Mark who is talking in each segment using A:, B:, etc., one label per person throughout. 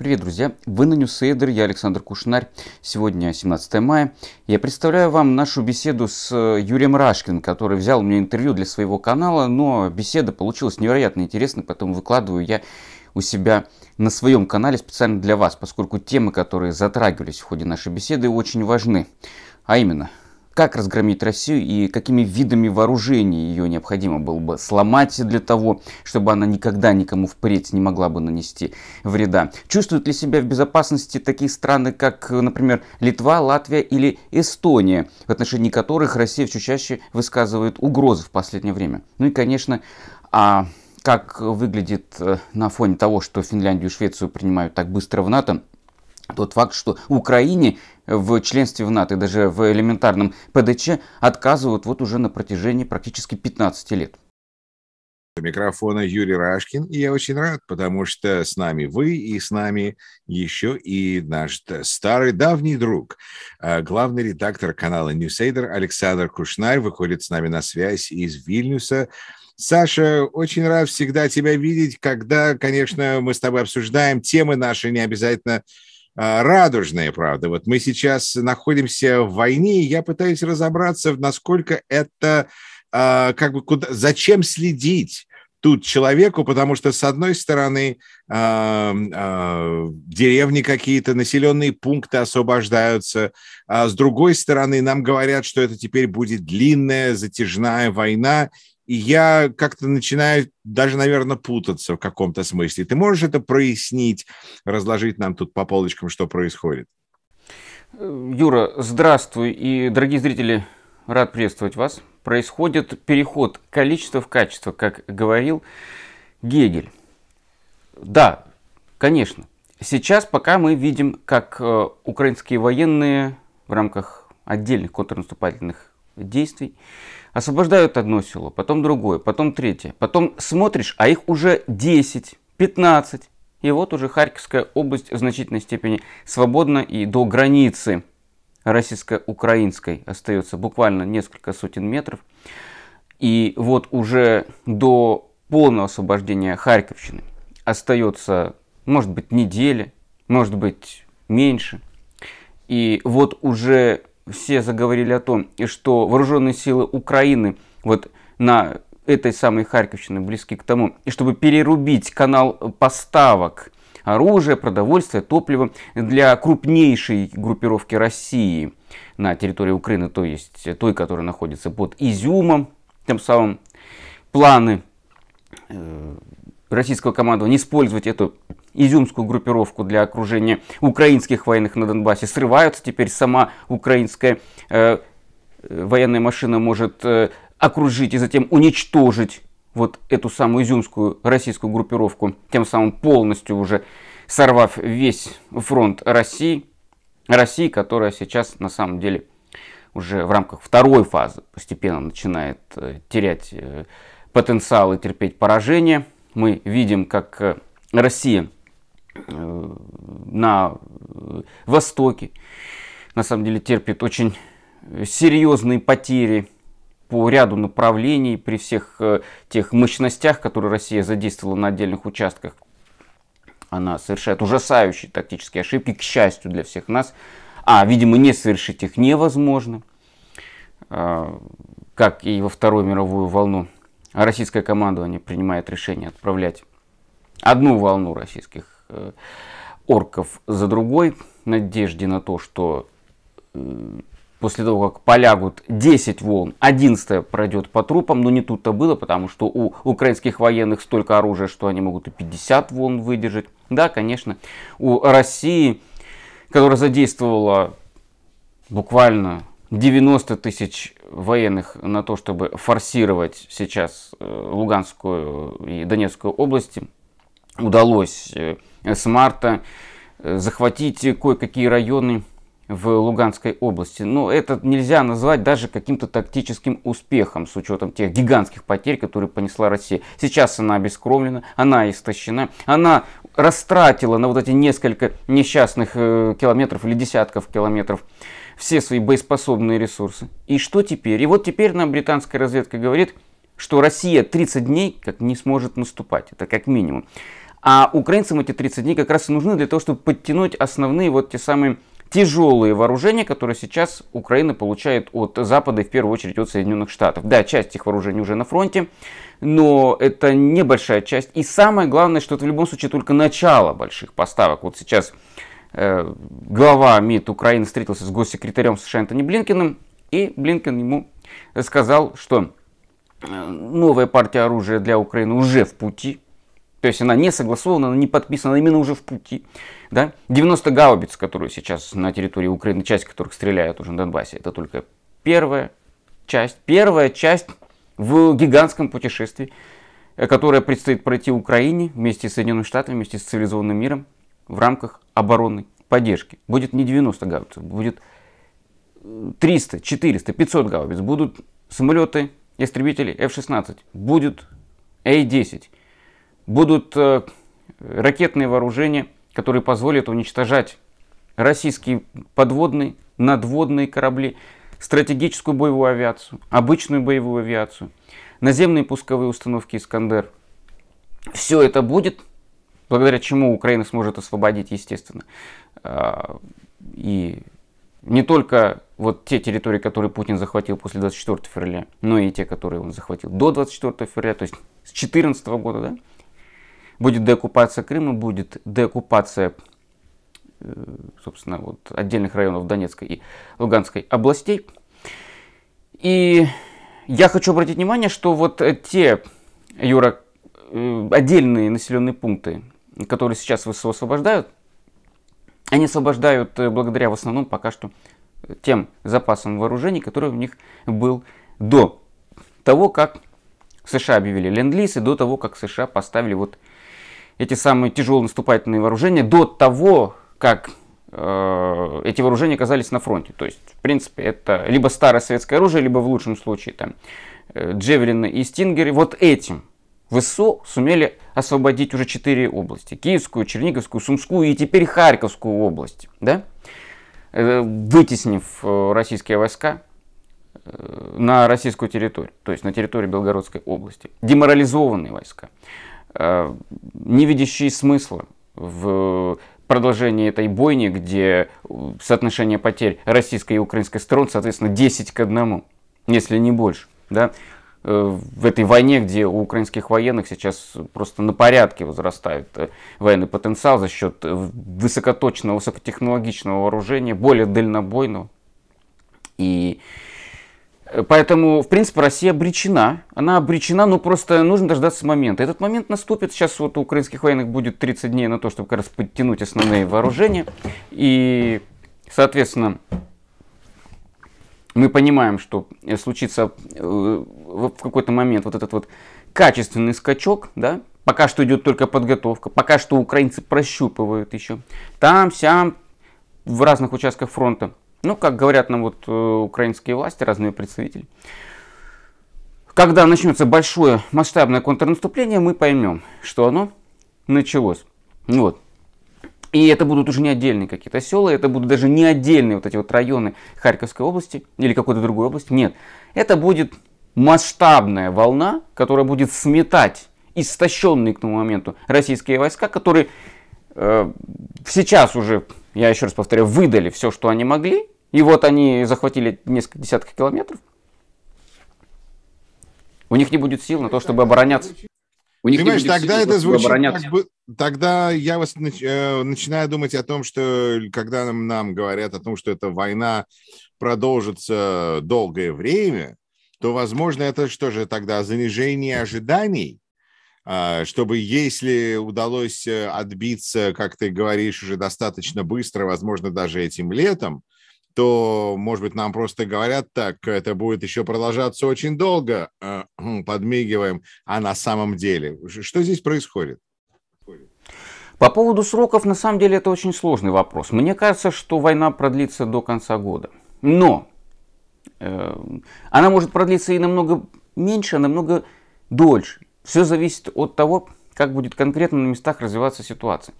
A: Привет, друзья! Вы на Ньюсейдер, я Александр Кушнарь. Сегодня 17 мая. Я представляю вам нашу беседу с э, Юрием Рашкин, который взял у меня интервью для своего канала, но беседа получилась невероятно интересной, поэтому выкладываю я у себя на своем канале специально для вас, поскольку темы, которые затрагивались в ходе нашей беседы, очень важны. А именно, как разгромить Россию и какими видами вооружений ее необходимо было бы сломать для того, чтобы она никогда никому впредь не могла бы нанести вреда. Чувствуют ли себя в безопасности такие страны, как, например, Литва, Латвия или Эстония, в отношении которых Россия все чаще высказывает угрозы в последнее время? Ну и, конечно, а как выглядит э, на фоне того, что Финляндию и Швецию принимают так быстро в НАТО, тот факт, что Украине в членстве в НАТО и даже в элементарном ПДЧ отказывают вот уже на протяжении практически 15 лет.
B: У микрофона Юрий Рашкин, и я очень рад, потому что с нами вы, и с нами еще и наш старый давний друг, а, главный редактор канала Ньюсейдер Александр Кушнай выходит с нами на связь из Вильнюса. Саша, очень рад всегда тебя видеть, когда, конечно, мы с тобой обсуждаем темы наши, не обязательно а, радужные, правда. Вот мы сейчас находимся в войне, и я пытаюсь разобраться, насколько это, а, как бы, куда, зачем следить тут человеку, потому что, с одной стороны, э, э, деревни какие-то, населенные пункты освобождаются, а с другой стороны, нам говорят, что это теперь будет длинная, затяжная война, и я как-то начинаю даже, наверное, путаться в каком-то смысле. Ты можешь это прояснить, разложить нам тут по полочкам, что происходит?
A: Юра, здравствуй. И, дорогие зрители, рад приветствовать вас. Происходит переход количества в качество, как говорил Гегель. Да, конечно. Сейчас пока мы видим, как э, украинские военные в рамках отдельных контрнаступательных действий Освобождают одно село, потом другое, потом третье. Потом смотришь, а их уже 10, 15. И вот уже Харьковская область в значительной степени свободна и до границы российско-украинской остается буквально несколько сотен метров. И вот уже до полного освобождения Харьковщины остается, может быть, неделя, может быть, меньше. И вот уже все заговорили о том, что вооруженные силы Украины вот на этой самой Харьковщины близки к тому, и чтобы перерубить канал поставок оружия, продовольствия, топлива для крупнейшей группировки России на территории Украины, то есть той, которая находится под Изюмом, тем самым планы э, российского командования использовать эту изюмскую группировку для окружения украинских военных на Донбассе срываются. Теперь сама украинская э, э, военная машина может э, окружить и затем уничтожить вот эту самую изюмскую российскую группировку, тем самым полностью уже сорвав весь фронт России, России, которая сейчас на самом деле уже в рамках второй фазы постепенно начинает э, терять э, потенциал и терпеть поражение. Мы видим, как Россия Э, на э, Востоке, на самом деле терпит очень серьезные потери по ряду направлений при всех э, тех мощностях, которые Россия задействовала на отдельных участках. Она совершает ужасающие тактические ошибки, к счастью для всех нас. А, видимо, не совершить их невозможно, как и во Вторую мировую волну. Российское командование принимает решение отправлять одну волну российских Э, орков за другой, в надежде на то, что э, после того, как полягут 10 волн, 11 пройдет по трупам, но не тут-то было, потому что у украинских военных столько оружия, что они могут и 50 волн выдержать. Да, конечно, у России, которая задействовала буквально 90 тысяч военных на то, чтобы форсировать сейчас э, Луганскую и Донецкую области, удалось Э, с марта э, захватить кое-какие районы в Луганской области. Но ну, это нельзя назвать даже каким-то тактическим успехом с учетом тех гигантских потерь, которые понесла Россия. Сейчас она обескровлена, она истощена, она растратила на вот эти несколько несчастных э, километров или десятков километров все свои боеспособные ресурсы. И что теперь? И вот теперь нам британская разведка говорит, что Россия 30 дней как не сможет наступать. Это как минимум. А украинцам эти 30 дней как раз и нужны для того, чтобы подтянуть основные вот те самые тяжелые вооружения, которые сейчас Украина получает от Запада и в первую очередь от Соединенных Штатов. Да, часть этих вооружений уже на фронте, но это небольшая часть. И самое главное, что это в любом случае только начало больших поставок. Вот сейчас э, глава МИД Украины встретился с госсекретарем США Антони Блинкиным, и Блинкин ему сказал, что э, новая партия оружия для Украины уже в пути, то есть она не согласована, она не подписана, она именно уже в пути. Да? 90 гаубиц, которые сейчас на территории Украины, часть которых стреляют уже на Донбассе, это только первая часть. Первая часть в гигантском путешествии, э, которое предстоит пройти Украине вместе с Соединенными Штатами, вместе с цивилизованным миром в рамках оборонной поддержки. Будет не 90 гаубиц, будет 300, 400, 500 гаубиц. Будут самолеты, истребители F-16, будет A-10 будут э, ракетные вооружения, которые позволят уничтожать российские подводные, надводные корабли, стратегическую боевую авиацию, обычную боевую авиацию, наземные пусковые установки «Искандер». Все это будет, благодаря чему Украина сможет освободить, естественно, а, и не только вот те территории, которые Путин захватил после 24 февраля, но и те, которые он захватил до 24 февраля, то есть с 2014 года, да, будет деоккупация Крыма, будет деоккупация э, собственно, вот отдельных районов Донецкой и Луганской областей. И я хочу обратить внимание, что вот те, Юра, э, отдельные населенные пункты, которые сейчас ВСУ освобождают, они освобождают э, благодаря в основном пока что тем запасам вооружений, которые у них был до того, как США объявили ленд-лиз и до того, как США поставили вот эти самые тяжелые наступательные вооружения до того, как э, эти вооружения оказались на фронте. То есть, в принципе, это либо старое советское оружие, либо в лучшем случае там э, Джевелины и Стингеры. Вот этим ВСУ сумели освободить уже четыре области. Киевскую, Черниговскую, Сумскую и теперь Харьковскую область. Да? Э, вытеснив э, российские войска э, на российскую территорию, то есть на территории Белгородской области. Деморализованные войска. Э, не видящие смысла в продолжении этой бойни, где соотношение потерь российской и украинской сторон, соответственно, 10 к 1, если не больше. Да? Э, в этой войне, где у украинских военных сейчас просто на порядке возрастает э, военный потенциал за счет высокоточного, высокотехнологичного вооружения, более дальнобойного. И Э, поэтому, в принципе, Россия обречена. Она обречена, но просто нужно дождаться момента. Этот момент наступит. Сейчас вот у украинских военных будет 30 дней на то, чтобы как раз подтянуть основные вооружения. И, соответственно, мы понимаем, что э, случится э, в какой-то момент вот этот вот качественный скачок, да, пока что идет только подготовка, пока что украинцы прощупывают еще там, сям, в разных участках фронта ну, как говорят нам вот э, украинские власти, разные представители, когда начнется большое масштабное контрнаступление, мы поймем, что оно началось. Вот. И это будут уже не отдельные какие-то села, это будут даже не отдельные вот эти вот районы Харьковской области или какой-то другой области. Нет, это будет масштабная волна, которая будет сметать истощенные к тому моменту российские войска, которые э, сейчас уже я еще раз повторяю, выдали все, что они могли, и вот они захватили несколько десятков километров. У них не будет сил на то, чтобы обороняться. У них Понимаешь, не тогда это звучит как
B: бы... Тогда я вас нач, э, начинаю думать о том, что когда нам, нам говорят о том, что эта война продолжится долгое время, то, возможно, это что же тогда, занижение ожиданий? А, чтобы если удалось э, отбиться, как ты говоришь, уже достаточно быстро, возможно, даже этим летом, то, может быть, нам просто говорят так, это будет еще продолжаться очень долго,
A: а, подмигиваем, а на самом деле, что здесь происходит? По поводу сроков, на самом деле, это очень сложный вопрос. Мне кажется, что война продлится до конца года. Но э, она может продлиться и намного меньше, а намного дольше все зависит от того, как будет конкретно на местах развиваться ситуация.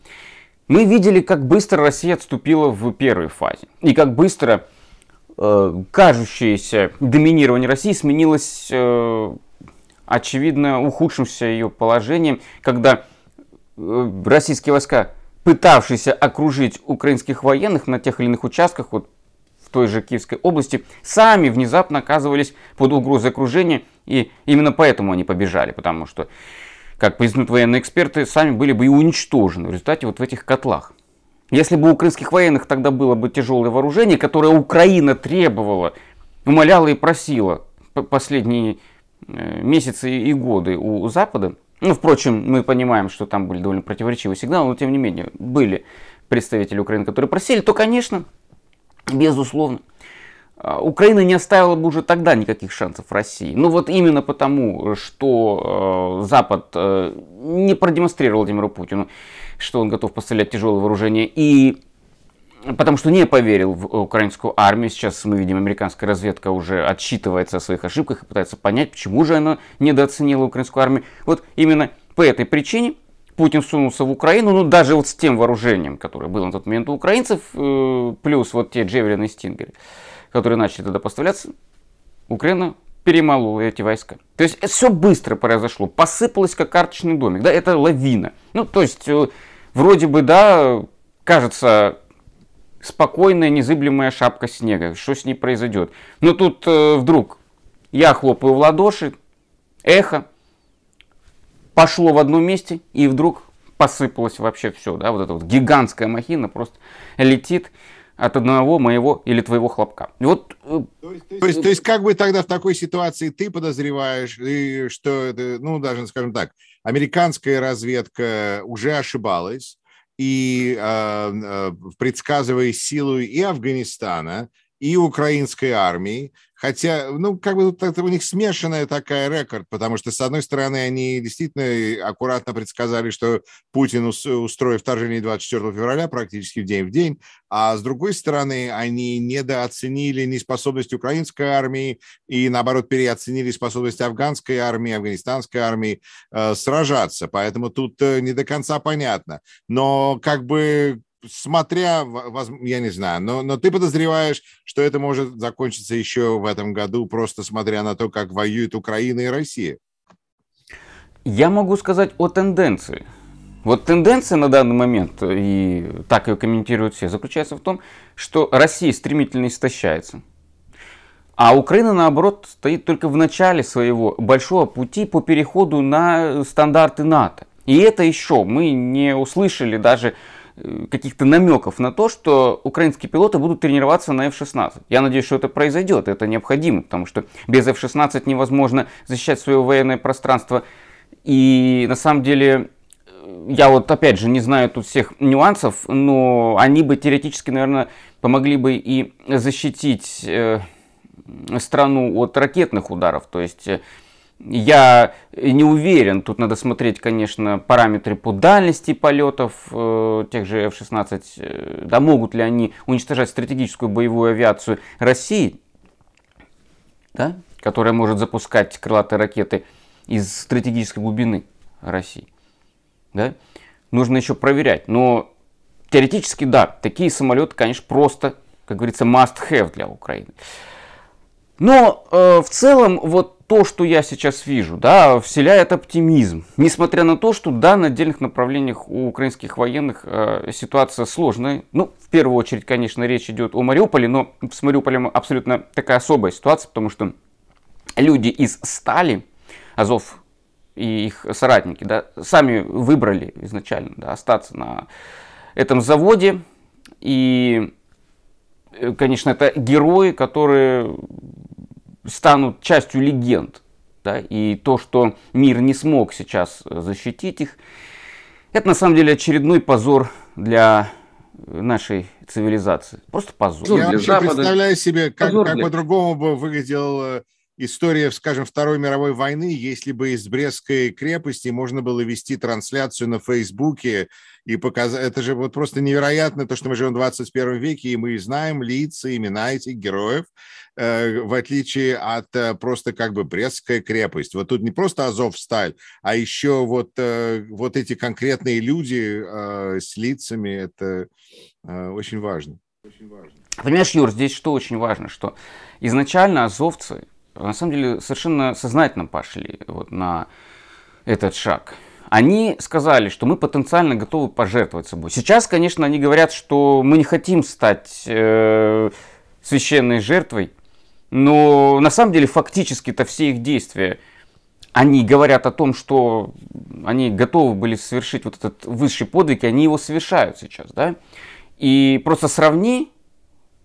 A: Мы видели, как быстро Россия отступила в первой фазе, и как быстро э, кажущееся доминирование России сменилось э, очевидно ухудшимся ее положением, когда э, российские войска, пытавшиеся окружить украинских военных на тех или иных участках, вот в той же Киевской области, сами внезапно оказывались под угрозой окружения и именно поэтому они побежали, потому что, как признают военные эксперты, сами были бы и уничтожены в результате вот в этих котлах. Если бы у украинских военных тогда было бы тяжелое вооружение, которое Украина требовала, умоляла и просила последние э, месяцы и годы у Запада, ну, впрочем, мы понимаем, что там были довольно противоречивые сигналы, но тем не менее, были представители Украины, которые просили, то, конечно, безусловно, а, Украина не оставила бы уже тогда никаких шансов России. Ну вот именно потому, что э, Запад э, не продемонстрировал Владимиру Путину, что он готов поставлять тяжелое вооружение, и потому что не поверил в украинскую армию. Сейчас мы видим, американская разведка уже отчитывается о своих ошибках и пытается понять, почему же она недооценила украинскую армию. Вот именно по этой причине Путин сунулся в Украину, ну даже вот с тем вооружением, которое было на тот момент у украинцев, э, плюс вот те джевелины и стингеры которые начали туда поставляться, Украина перемолола эти войска. То есть это все быстро произошло, посыпалось как карточный домик, да, это лавина. Ну, то есть, э, вроде бы, да, кажется, спокойная, незыблемая шапка снега, что с ней произойдет. Но тут э, вдруг я хлопаю в ладоши, эхо, пошло в одном месте, и вдруг посыпалось вообще все, да, вот эта вот гигантская махина просто летит от одного моего или твоего хлопка. Вот.
B: Э, то есть, то есть, как бы тогда в такой ситуации ты подозреваешь, что, ну, даже, скажем так, американская разведка уже ошибалась, и э, э, предсказывая силу и Афганистана, и украинской армии, Хотя, ну, как бы так, у них смешанная такая рекорд, потому что, с одной стороны, они действительно аккуратно предсказали, что Путин, устроит вторжение 24 февраля практически в день в день, а с другой стороны, они недооценили неспособность украинской армии и, наоборот, переоценили способность афганской армии, афганистанской армии э, сражаться. Поэтому тут э, не до конца понятно. Но как бы смотря, я не знаю, но, но ты подозреваешь, что это может закончиться еще в этом году, просто смотря на то, как воюют Украина
A: и Россия. Я могу сказать о тенденции. Вот тенденция на данный момент, э, и так ее комментируют все, заключается в том, что Россия стремительно истощается. А Украина, наоборот, стоит только в начале своего большого пути по переходу на стандарты НАТО. И это еще мы не услышали даже Э, каких-то намеков на то, что украинские пилоты будут тренироваться на F-16. Я надеюсь, что это произойдет, это необходимо, потому что без F-16 невозможно защищать свое военное пространство. И на самом деле, э, я вот опять же не знаю тут всех нюансов, но они бы теоретически, наверное, помогли бы и защитить э, страну от ракетных ударов. То есть я не уверен, тут надо смотреть, конечно, параметры по дальности полетов э, тех же F-16, э, да могут ли они уничтожать стратегическую боевую авиацию России, да, которая может запускать крылатые ракеты из стратегической глубины России. Да? Нужно еще проверять, но теоретически, да, такие самолеты, конечно, просто, как говорится, must have для Украины. Но э, в целом вот то, что я сейчас вижу, да, вселяет оптимизм. Несмотря на то, что да, на отдельных направлениях у украинских военных э, ситуация сложная. Ну, в первую очередь, конечно, речь идет о Мариуполе, но с Мариуполем абсолютно такая особая ситуация, потому что люди из стали, Азов и их соратники, да, сами выбрали изначально да, остаться на этом заводе. И, э, конечно, это герои, которые станут частью легенд. Да? И то, что мир не смог сейчас э, защитить их, это на самом деле очередной позор для э, нашей цивилизации. Просто позор. Я вообще Запада. представляю себе, как, позор как
B: по-другому бы выглядел э, история, скажем, Второй мировой войны, если бы из Брестской крепости можно было вести трансляцию на Фейсбуке и показать... Это же вот просто невероятно, то, что мы живем в 21 веке, и мы знаем лица, имена этих героев, э, в отличие от э, просто как бы Брестская крепость. Вот тут не просто Азов-Сталь, а еще вот, э, вот эти конкретные люди
A: э, с лицами, это очень э, важно. Очень важно. Понимаешь, Юр, здесь что очень важно, что изначально азовцы на самом деле совершенно сознательно пошли вот на этот шаг. Они сказали, что мы потенциально готовы пожертвовать собой. Сейчас, конечно, они говорят, что мы не хотим стать э, священной жертвой, но на самом деле фактически это все их действия. Они говорят о том, что они готовы были совершить вот этот высший подвиг, и они его совершают сейчас, да? И просто сравни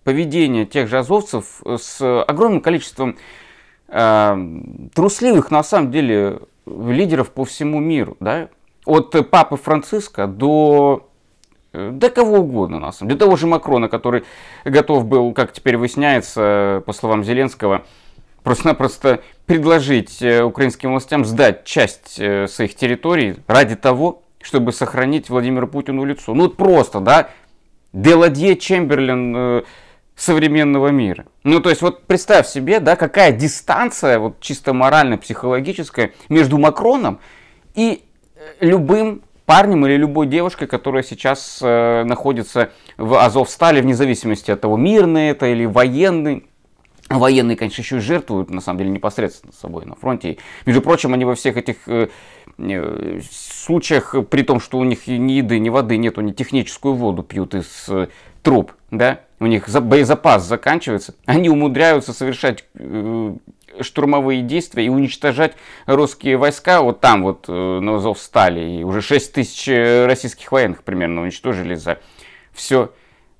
A: поведение тех же азовцев с огромным количеством Эм, трусливых, на самом деле, э, лидеров по всему миру, да, от э, папы Франциска до э, до кого угодно, на самом деле. До того же Макрона, который готов был, как теперь выясняется, по словам Зеленского, просто-напросто предложить украинским властям сдать часть своих территорий ради того, чтобы сохранить Владимиру Путину лицо. Ну, вот просто, да, Деладье Чемберлин современного мира. Ну, то есть, вот представь себе, да, какая дистанция, вот чисто морально-психологическая, между Макроном и э, любым парнем или любой девушкой, которая сейчас э, находится в Азовстале, вне зависимости от того, мирный это или военный. Военные, конечно, еще и жертвуют, на самом деле, непосредственно собой на фронте. И, между прочим, они во всех этих э, в случаях, при том, что у них ни еды, ни воды нет, они техническую воду пьют из э, труб, да, у них боезапас заканчивается, они умудряются совершать э, штурмовые действия и уничтожать русские войска вот там вот э, на Азовстале. И уже 6 тысяч российских военных примерно уничтожили за все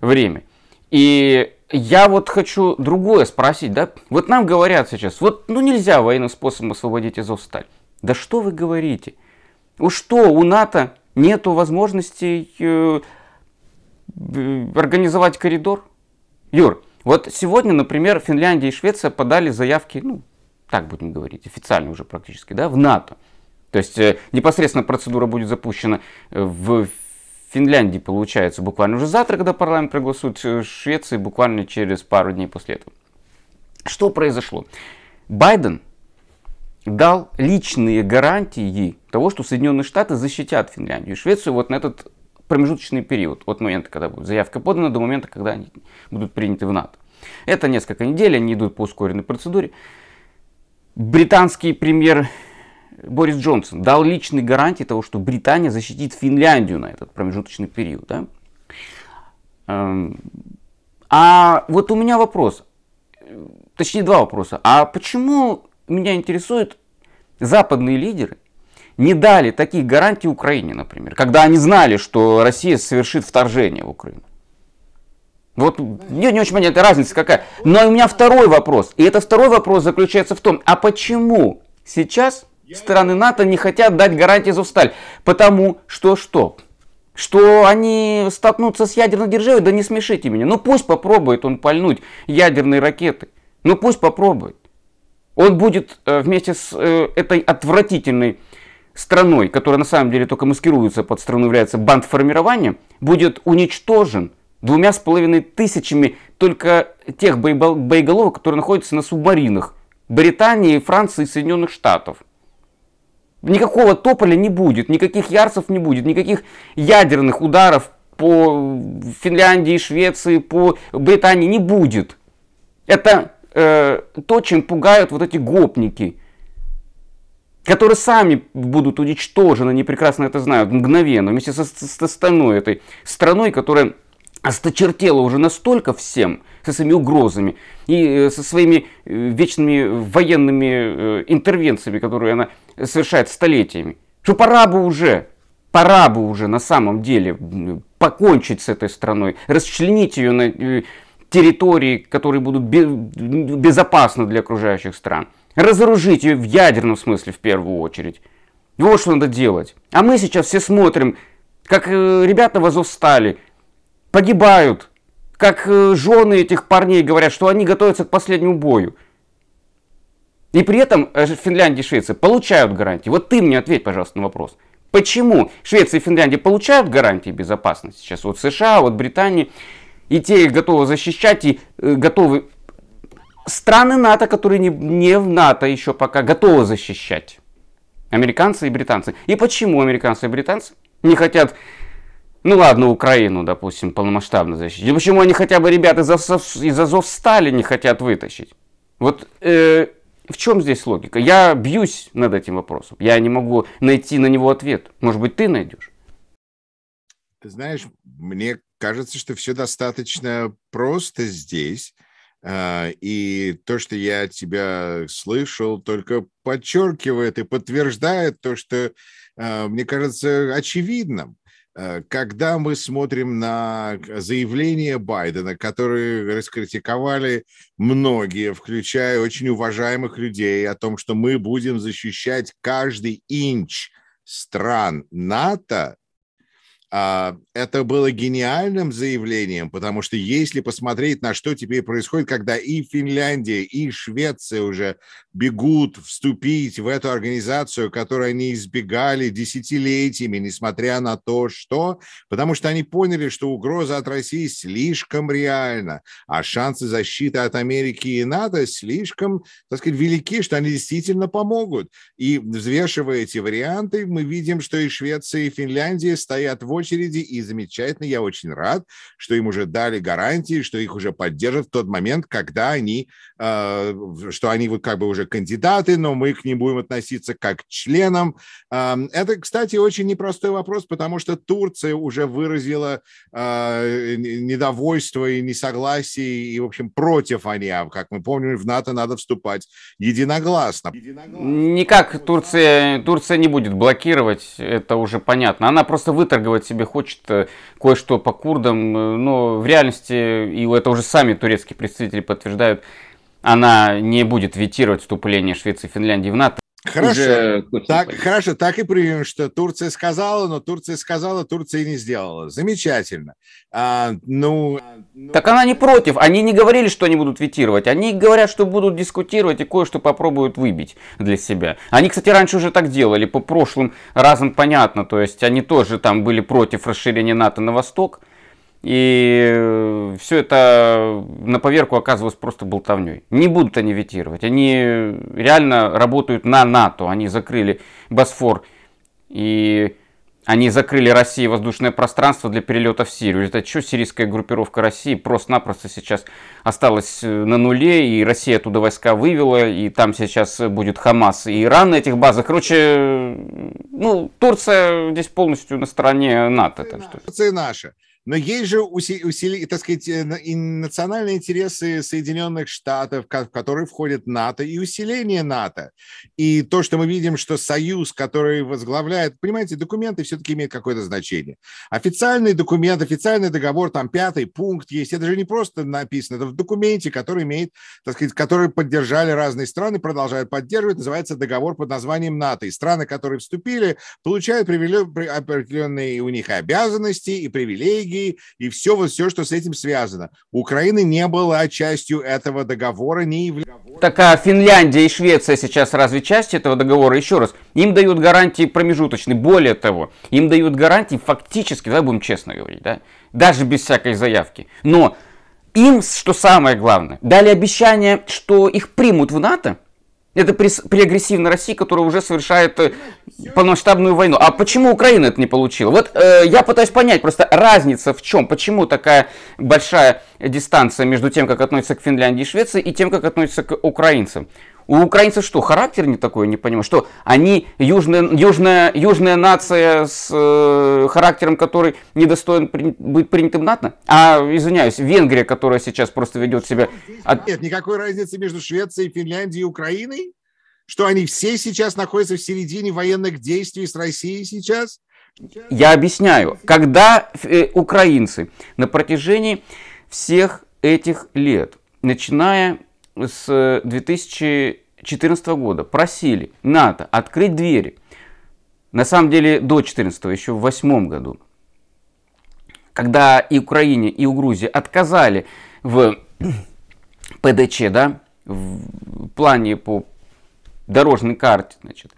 A: время. И я вот хочу другое спросить, да? Вот нам говорят сейчас, вот ну нельзя военным способом освободить Азовсталь. Да что вы говорите? Уж что, у НАТО нет возможностей э, э, организовать коридор? Юр, вот сегодня, например, Финляндия и Швеция подали заявки, ну, так будем говорить, официально уже практически, да, в НАТО. То есть э, непосредственно процедура будет запущена в Финляндии, получается, буквально уже завтра, когда парламент проголосует, в Швеции буквально через пару дней после этого. Что произошло? Байден дал личные гарантии того, что Соединенные Штаты защитят Финляндию и Швецию вот на этот промежуточный период, от момента, когда будет заявка подана, до момента, когда они будут приняты в НАТО. Это несколько недель, они идут по ускоренной процедуре. Британский премьер Борис Джонсон дал личные гарантии того, что Британия защитит Финляндию на этот промежуточный период. Да? Эм, а вот у меня вопрос, э, точнее два вопроса. А почему меня интересует, западные лидеры не дали таких гарантий Украине, например, когда они знали, что Россия совершит вторжение в Украину. Вот мне не очень понятно, разница какая. Но у меня второй вопрос. И это второй вопрос заключается в том, а почему сейчас страны НАТО не хотят дать гарантии за сталь? Потому что что? что они столкнутся с ядерной державой, да не смешите меня. Ну пусть попробует он пальнуть ядерные ракеты. Ну пусть попробует. Он будет э, вместе с э, этой отвратительной страной, которая на самом деле только маскируется под страну, является бандформирование, будет уничтожен двумя с половиной тысячами только тех боеголовок, которые находятся на субмаринах Британии, Франции и Соединенных Штатов. Никакого тополя не будет, никаких ярцев не будет, никаких ядерных ударов по Финляндии, Швеции, по Британии не будет. Это Э, то, чем пугают вот эти гопники, которые сами будут уничтожены, они прекрасно это знают, мгновенно, вместе со с, с остальной этой страной, которая осточертела уже настолько всем, со своими угрозами и э, со своими э, вечными военными интервенциями, которые она совершает столетиями, что пора бы уже, пора бы уже на самом деле покончить с этой страной, расчленить ее на территории, которые будут безопасны для окружающих стран. Разоружить ее в ядерном смысле в первую очередь. Вот что надо делать. А мы сейчас все смотрим, как э, ребята в стали, погибают, как э, жены этих парней говорят, что они готовятся к последнему бою. И при этом э, Финляндия и Швеция получают гарантии. Вот ты мне ответь, пожалуйста, на вопрос. Почему Швеция и Финляндия получают гарантии безопасности сейчас? Вот США, вот Британия. И те их готовы защищать, и э, готовы... Страны НАТО, которые не, не в НАТО еще пока, готовы защищать. Американцы и британцы. И почему американцы и британцы не хотят ну ладно, Украину, допустим, полномасштабно защитить. И почему они хотя бы ребят из, Азов, из Азовстали не хотят вытащить? Вот э, в чем здесь логика? Я бьюсь над этим вопросом. Я не могу найти на него ответ. Может быть, ты найдешь?
B: Ты знаешь, мне кажется, что все достаточно просто здесь. А, и то, что я тебя слышал, только подчеркивает и подтверждает то, что, а, мне кажется, очевидным. А, когда мы смотрим на заявление Байдена, которые раскритиковали многие, включая очень уважаемых людей, о том, что мы будем защищать каждый инч стран НАТО, а, это было гениальным заявлением, потому что если посмотреть на что теперь происходит, когда и Финляндия, и Швеция уже бегут вступить в эту организацию, которую они избегали десятилетиями, несмотря на то, что... Потому что они поняли, что угроза от России слишком реальна, а шансы защиты от Америки и НАТО слишком, так сказать, велики, что они действительно помогут. И взвешивая эти варианты, мы видим, что и Швеция, и Финляндия стоят в очереди очереди, и замечательно, я очень рад, что им уже дали гарантии, что их уже поддержат в тот момент, когда они, э, что они вот как бы уже кандидаты, но мы к ним будем относиться как к членам. Э, это, кстати, очень непростой вопрос, потому что Турция уже выразила э, недовольство и несогласие, и, в общем, против они, а как мы помним, в НАТО надо вступать единогласно.
A: Никак Турция, Турция не будет блокировать, это уже понятно. Она просто выторговать себе хочет э, кое-что по курдам, э, но в реальности, и это уже сами турецкие представители подтверждают, она не будет ветировать вступление Швеции и Финляндии в НАТО. Хорошо. Уже так,
B: хорошо, так и примем, что Турция сказала, но Турция сказала, Турция не
A: сделала. Замечательно. А, ну, ну, так она не против. Они не говорили, что они будут ветировать. Они говорят, что будут дискутировать и кое-что попробуют выбить для себя. Они, кстати, раньше уже так делали. По прошлым разам понятно. То есть они тоже там были против расширения НАТО на восток. И э, все это на поверку оказывалось просто болтовней. Не будут они ветировать. Они реально работают на НАТО. Они закрыли Босфор и они закрыли России воздушное пространство для перелета в Сирию. Это что сирийская группировка России просто-напросто сейчас осталась э, на нуле, и Россия оттуда войска вывела, и там сейчас будет Хамас и Иран на этих базах. Короче, э, ну, Турция здесь полностью на стороне НАТО. Турция
B: так что... Но есть же, усили, так сказать, э, и национальные интересы Соединенных Штатов, в которые входит НАТО, и усиление НАТО. И то, что мы видим, что союз, который возглавляет... Понимаете, документы все-таки имеют какое-то значение. Официальный документ, официальный договор, там пятый пункт есть. Это же не просто написано, это в документе, который имеет, так сказать, который поддержали разные страны, продолжают поддерживать, называется договор под названием НАТО. И страны, которые вступили, получают определенные у них обязанности и привилегии, энергии и все, вот все, что с этим связано. Украина не была частью этого договора, не являлась...
A: Так а Финляндия и Швеция сейчас разве часть этого договора? Еще раз, им дают гарантии промежуточные. Более того, им дают гарантии фактически, давай будем честно говорить, да, даже без всякой заявки. Но им, что самое главное, дали обещание, что их примут в НАТО, это при, при агрессивной России, которая уже совершает э, полномасштабную войну. А почему Украина это не получила? Вот э, я пытаюсь понять просто разница в чем, почему такая большая дистанция между тем, как относится к Финляндии и Швеции, и тем, как относится к украинцам. У украинцев что, характер не такой, не понимаю, что они южная, южная, южная нация с э, характером, который недостоин при, быть принятым НАТО? А, извиняюсь, Венгрия, которая сейчас просто ведет себя... От...
B: Нет никакой разницы между Швецией, Финляндией и Украиной, что они все сейчас находятся
A: в середине военных действий с Россией сейчас? Я объясняю. Когда э, украинцы на протяжении всех этих лет, начиная с 2014 э, года просили НАТО открыть двери. На самом деле до 2014, еще в 2008 году. Когда и Украине, и у Грузии отказали в ПДЧ, да, в плане по дорожной карте, значит,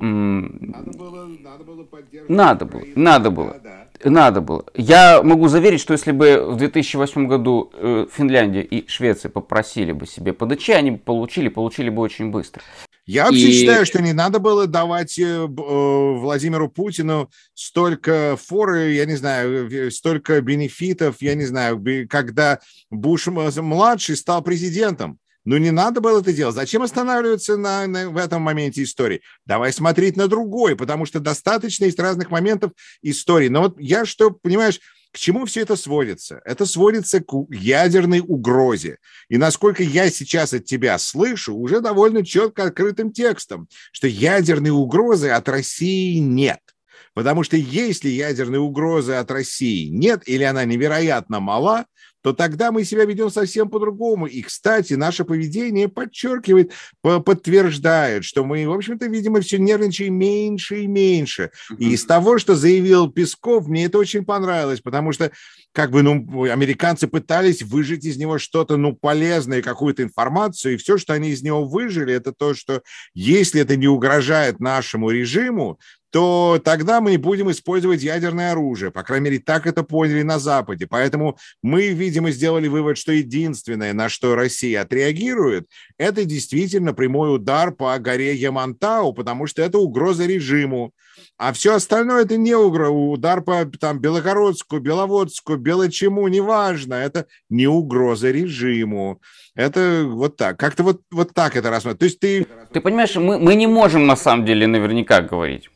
A: надо было, надо было Надо было, надо было. Да, да. Надо было. Я могу заверить, что если бы в 2008 году э, Финляндия и Швеция попросили бы себе подачи, они бы получили, получили бы очень быстро. Я вообще и... считаю,
B: что не надо было давать э, э, Владимиру Путину столько форы, я не знаю, э, столько бенефитов, я не знаю, когда Буш младший стал президентом. Ну, не надо было это делать. Зачем останавливаться на, на, в этом моменте истории? Давай смотреть на другой, потому что достаточно есть разных моментов истории. Но вот я что, понимаешь, к чему все это сводится? Это сводится к ядерной угрозе. И насколько я сейчас от тебя слышу, уже довольно четко открытым текстом, что ядерной угрозы от России нет – Потому что если ядерной угрозы от России нет или она невероятно мала, то тогда мы себя ведем совсем по-другому. И, кстати, наше поведение подчеркивает, подтверждает, что мы, в общем-то, видимо, все нервничаем меньше и меньше. И из того, что заявил Песков, мне это очень понравилось, потому что, как бы, ну, американцы пытались выжить из него что-то, ну, полезное, какую-то информацию, и все, что они из него выжили, это то, что если это не угрожает нашему режиму, то тогда мы не будем использовать ядерное оружие. По крайней мере, так это поняли на Западе. Поэтому мы, видимо, сделали вывод, что единственное, на что Россия отреагирует, это действительно прямой удар по горе Ямантау, потому что это угроза режиму. А все остальное это не угроза. Удар по там, Белогородску, Беловодску, Белочему, неважно. Это не угроза режиму. Это вот так. Как-то вот, вот так это рассматривать. То есть ты... Ты понимаешь, мы, мы
A: не можем на самом деле наверняка говорить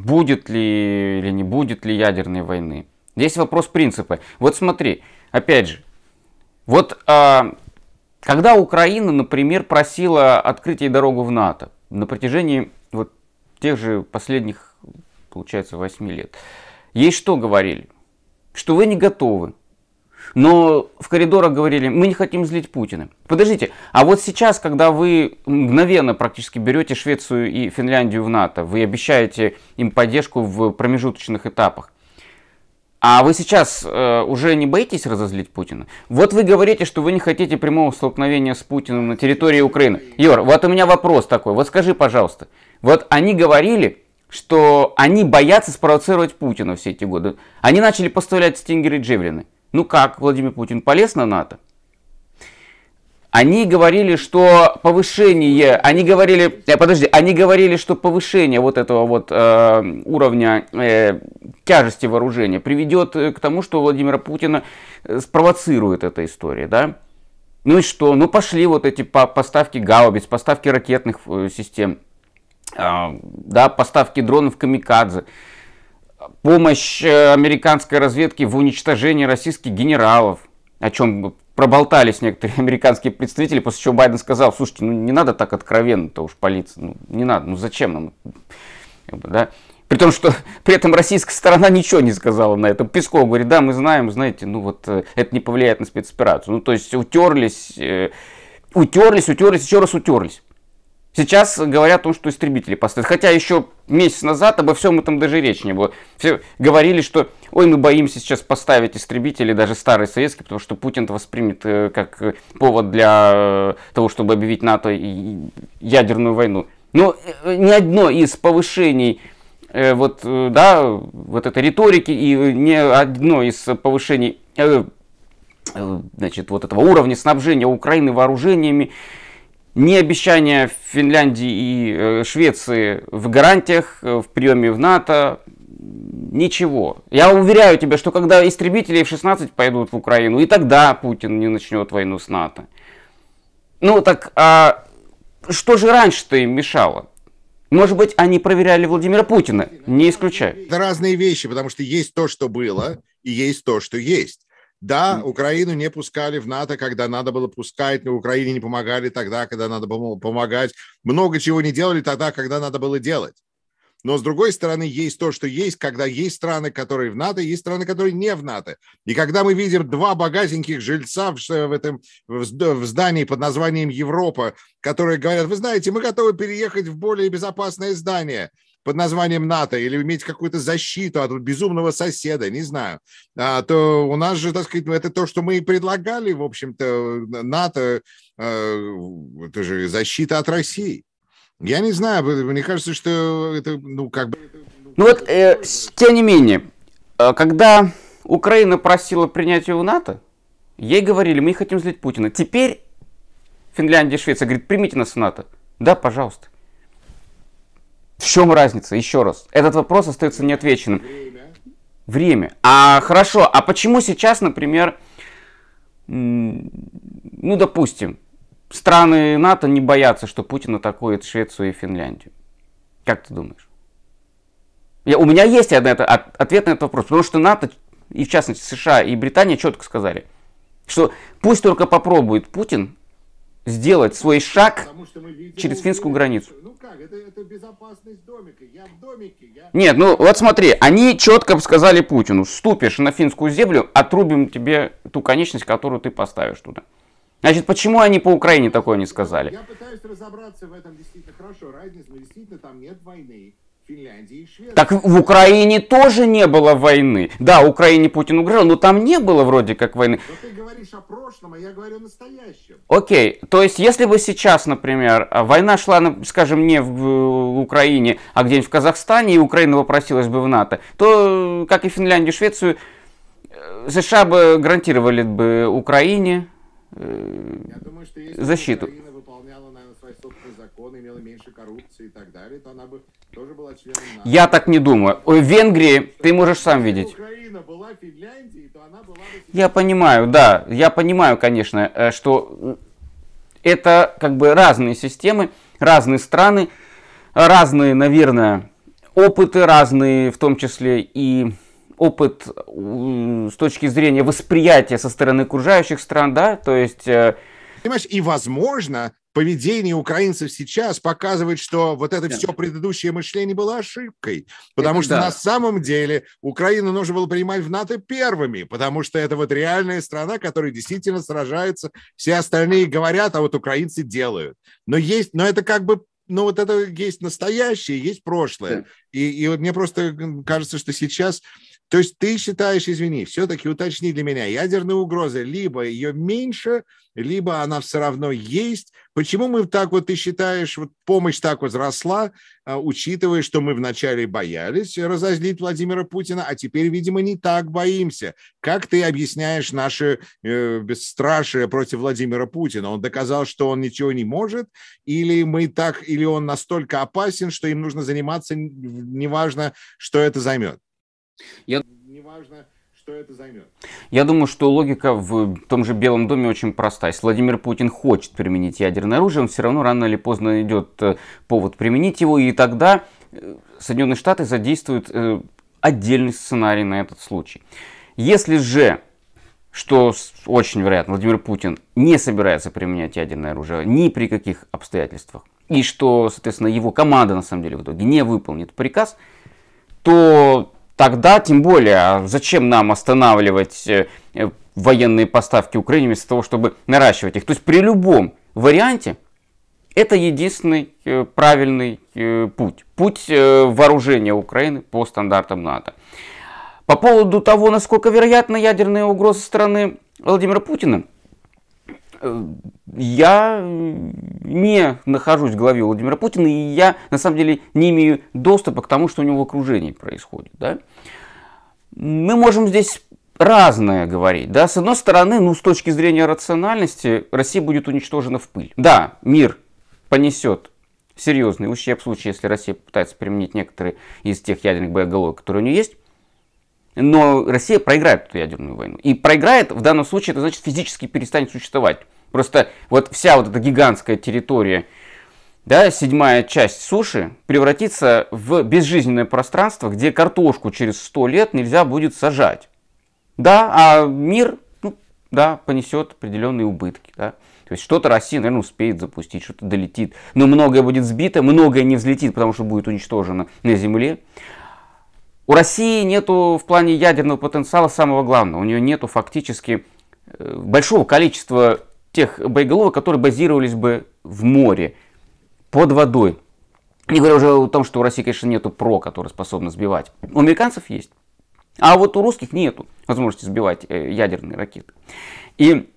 A: будет ли или не будет ли ядерной войны. Здесь вопрос принципа. Вот смотри, опять же, вот а, когда Украина, например, просила открыть ей дорогу в НАТО на протяжении вот тех же последних, получается, восьми лет, ей что говорили? Что вы не готовы, но в коридорах говорили, мы не хотим злить Путина. Подождите, а вот сейчас, когда вы мгновенно практически берете Швецию и Финляндию в НАТО, вы обещаете им поддержку в промежуточных этапах, а вы сейчас э, уже не боитесь разозлить Путина? Вот вы говорите, что вы не хотите прямого столкновения с Путиным на территории Украины. Юр, вот у меня вопрос такой. Вот скажи, пожалуйста. Вот они говорили, что они боятся спровоцировать Путина все эти годы. Они начали поставлять стингеры и джевлины. Ну как, Владимир Путин, полез на НАТО? Они говорили, что повышение, они говорили, э, подожди, они говорили, что повышение вот этого вот э, уровня э, тяжести вооружения приведет э, к тому, что Владимира Путина э, спровоцирует эта история, да? Ну и что? Ну пошли вот эти по поставки гаубиц, поставки ракетных э, систем, а, да, поставки дронов камикадзе помощь э, американской разведки в уничтожении российских генералов, о чем проболтались некоторые американские представители, после чего Байден сказал, слушайте, ну не надо так откровенно-то уж полиция, ну не надо, ну зачем нам, да? При том, что при этом российская сторона ничего не сказала на этом Песков говорит, да, мы знаем, знаете, ну вот э, это не повлияет на спецоперацию. Ну то есть утерлись, э, утерлись, утерлись, еще раз утерлись. Сейчас говорят о том, что истребители поставят. Хотя еще месяц назад обо всем этом даже речи не было. Все говорили, что ой, мы боимся сейчас поставить истребители, даже старые советские, потому что Путин это воспримет э, как э, повод для э, того, чтобы объявить НАТО и ядерную войну. Но ни одно из повышений вот, да, вот этой риторики и ни одно из повышений значит, вот этого уровня снабжения Украины вооружениями не обещания Финляндии и э, Швеции в гарантиях, э, в приеме в НАТО, ничего. Я уверяю тебя, что когда истребители F-16 пойдут в Украину, и тогда Путин не начнет войну с НАТО. Ну так, а что же раньше-то им мешало? Может быть, они проверяли Владимира Путина, не исключаю.
B: Это разные вещи, потому что есть то, что было, и есть то, что есть. Да, Украину не пускали в НАТО, когда надо было пускать, но Украине не помогали тогда, когда надо было помогать. Много чего не делали тогда, когда надо было делать. Но, с другой стороны, есть то, что есть, когда есть страны, которые в НАТО, есть страны, которые не в НАТО. И когда мы видим два богатеньких жильца в, в этом в здании под названием Европа, которые говорят, вы знаете, мы готовы переехать в более безопасное здание – под названием НАТО или иметь какую-то защиту от безумного соседа, не знаю, а, то у нас же, так сказать, это то, что мы и предлагали, в общем-то, НАТО, э, это же защита от России. Я не знаю, мне кажется, что это, ну, как бы...
A: Ну, ну вот, э, тем не менее, э, когда Украина просила принять ее в НАТО, ей говорили, мы не хотим злить Путина. Теперь Финляндия и Швеция говорит, примите нас в НАТО. Да, пожалуйста. В чем разница? Еще раз. Этот вопрос остается неотвеченным. Время. Время. А хорошо, а почему сейчас, например, ну, допустим, страны НАТО не боятся, что Путин атакует Швецию и Финляндию? Как ты думаешь? Я, у меня есть одна, это, ответ на этот вопрос, потому что НАТО, и в частности США и Британия четко сказали, что пусть только попробует Путин сделать свой шаг через финскую границу. Ну нет, ну вот смотри, они четко сказали Путину, ступишь на финскую землю, отрубим тебе ту конечность, которую ты поставишь туда. Значит, почему они по Украине такое не сказали? Я пытаюсь разобраться в этом действительно хорошо. Разница, действительно, там нет войны. Так в Украине тоже не было войны. Да, Украине Путин угрожал, но там не было вроде как войны. Но ты говоришь о прошлом, а я говорю о настоящем. Окей, то есть если бы сейчас, например, война шла, ну, скажем, не в э, Украине, а где-нибудь в Казахстане, и Украина попросилась бы в НАТО, то, э, как и Финляндию, Швецию, э, США бы гарантировали бы Украине думаю, защиту. Украина выполняла, наверное, свои собственные
B: законы, имела меньше коррупции и так далее, то она бы
A: я так не думаю. В Венгрии ты можешь сам видеть. Я понимаю, да, я понимаю, конечно, э, что это как бы разные системы, разные страны, разные, наверное, опыты, разные в том числе и опыт с точки зрения восприятия со стороны окружающих стран, да, то есть... Э,
B: Понимаешь, и возможно, поведение украинцев сейчас показывает, что вот это все предыдущее мышление было ошибкой. Потому это что да. на самом деле Украину нужно было принимать в НАТО первыми, потому что это вот реальная страна, которая действительно сражается. Все остальные говорят, а вот украинцы делают. Но есть, но это как бы ну вот это есть настоящее, есть прошлое. Да. И, и вот мне просто кажется, что сейчас... То есть ты считаешь, извини, все-таки уточни для меня, ядерная угроза либо ее меньше, либо она все равно есть, Почему мы так вот, ты считаешь, вот помощь так возросла, а, учитывая, что мы вначале боялись разозлить Владимира Путина, а теперь, видимо, не так боимся? Как ты объясняешь наше э, бесстрашие против Владимира Путина? Он доказал, что он ничего не может, или мы так, или он настолько опасен, что им нужно заниматься, неважно, что это займет? Я... Неважно, что это займет?
A: Я думаю, что логика в том же Белом доме очень проста. Если Владимир Путин хочет применить ядерное оружие, он все равно рано или поздно найдет э, повод применить его, и тогда э, Соединенные Штаты задействуют э, отдельный сценарий на этот случай. Если же что очень вероятно, Владимир Путин не собирается применять ядерное оружие ни при каких обстоятельствах, и что, соответственно, его команда на самом деле в итоге не выполнит приказ, то тогда тем более, а зачем нам останавливать э, э, военные поставки Украине вместо того, чтобы наращивать их. То есть при любом варианте это единственный э, правильный путь. Путь вооружения Украины по стандартам НАТО. По поводу того, насколько вероятна ядерная угроза страны Владимира Путина – я не нахожусь в голове Владимира Путина, и я на самом деле не имею доступа к тому, что у него в окружении происходит. Да? Мы можем здесь разное говорить. Да? С одной стороны, ну, с точки зрения рациональности, Россия будет уничтожена в пыль. Да, мир понесет серьезный ущерб в случае, если Россия попытается применить некоторые из тех ядерных боеголовок, которые у нее есть но Россия проиграет эту ядерную войну. И проиграет в данном случае, это значит физически перестанет существовать. Просто вот вся вот эта гигантская территория, да, седьмая часть суши превратится в безжизненное пространство, где картошку через сто лет нельзя будет сажать. Да, а мир, ну, да, понесет определенные убытки, да. То есть что-то Россия, наверное, успеет запустить, что-то долетит. Но многое будет сбито, многое не взлетит, потому что будет уничтожено на Земле. У России нету в плане ядерного потенциала самого главного. У нее нету фактически э, большого количества тех боеголовок, которые базировались бы в море, под водой. Не говоря уже о том, что у России, конечно, нету ПРО, которые способна сбивать. У американцев есть. А вот у русских нету возможности сбивать э, ядерные ракеты. И